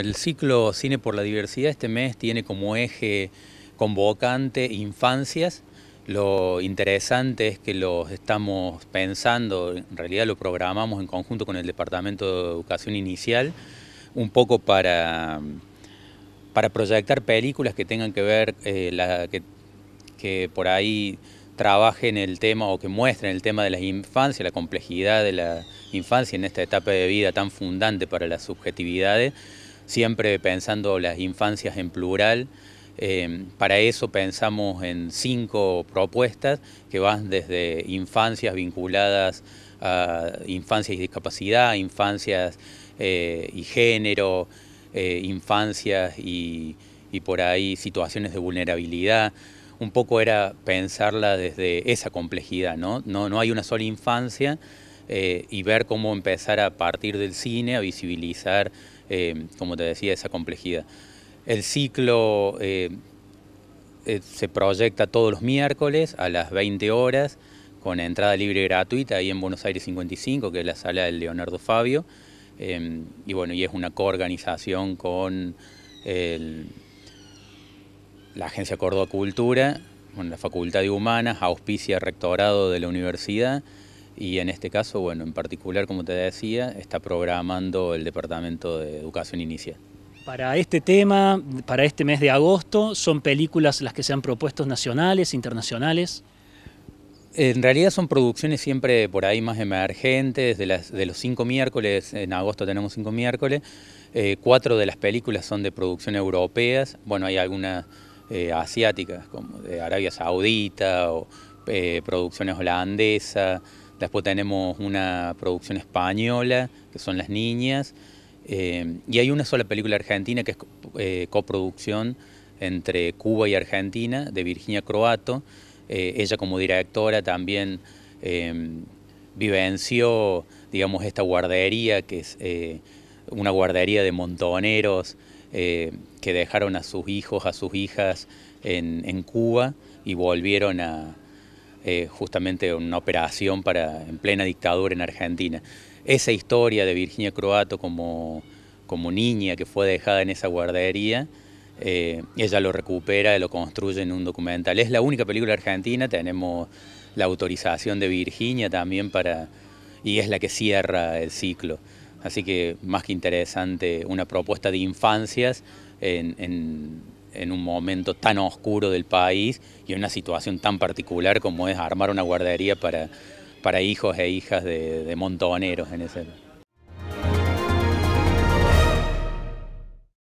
El ciclo Cine por la Diversidad este mes tiene como eje convocante infancias. Lo interesante es que lo estamos pensando, en realidad lo programamos en conjunto con el Departamento de Educación Inicial, un poco para, para proyectar películas que tengan que ver, eh, que, que por ahí trabajen el tema o que muestren el tema de la infancia, la complejidad de la infancia en esta etapa de vida tan fundante para las subjetividades siempre pensando las infancias en plural. Em, para eso pensamos en cinco propuestas que van desde infancias vinculadas a infancias y discapacidad, infancias eh, y género, eh, infancias y, por ahí situaciones de vulnerabilidad un poco era pensarla desde esa complejidad, ¿no? No, hay una sola infancia eh, y ver cómo empezar a partir del cine a visibilizar eh, como te decía, esa complejidad. El ciclo eh, eh, se proyecta todos los miércoles a las 20 horas con entrada libre y gratuita ahí en Buenos Aires 55, que es la sala del Leonardo Fabio. y bueno, es una coorganización con la Agencia Córdoba Cultura, con la Facultad de Humanas, auspicia rectorado de la universidad. Y en este caso, bueno, en particular, como te decía, está programando el Departamento de Educación Inicial. Para este tema, para este mes de agosto, ¿son películas las que se han propuesto nacionales, internacionales? En realidad son producciones siempre por ahí más emergentes, de, las, de los cinco miércoles, en agosto tenemos cinco miércoles, eh, cuatro de las películas son de producción europeas, bueno, hay algunas eh, asiáticas, como de Arabia Saudita, o eh, producciones holandesas, Después tenemos una producción española, que son Las Niñas. Eh, y hay una sola película argentina que es eh, coproducción entre Cuba y Argentina, de Virginia Croato. Eh, ella como directora también vivenció, digamos, esta guardería, que es una guardería de montoneros que dejaron a sus hijos, a sus hijas en Cuba y volvieron a, eh, justamente una operación para, en plena dictadura en Argentina. Esa historia de Virginia Croato como, como niña que fue dejada en esa guardería, eh, ella lo recupera, y lo construye en un documental. Es la única película argentina, tenemos la autorización de Virginia también para, y es la que cierra el ciclo. Así que más que interesante, una propuesta de infancias en en un momento tan oscuro del país y en una situación tan particular como es armar una guardería para, para hijos e hijas de, de montoneros en ese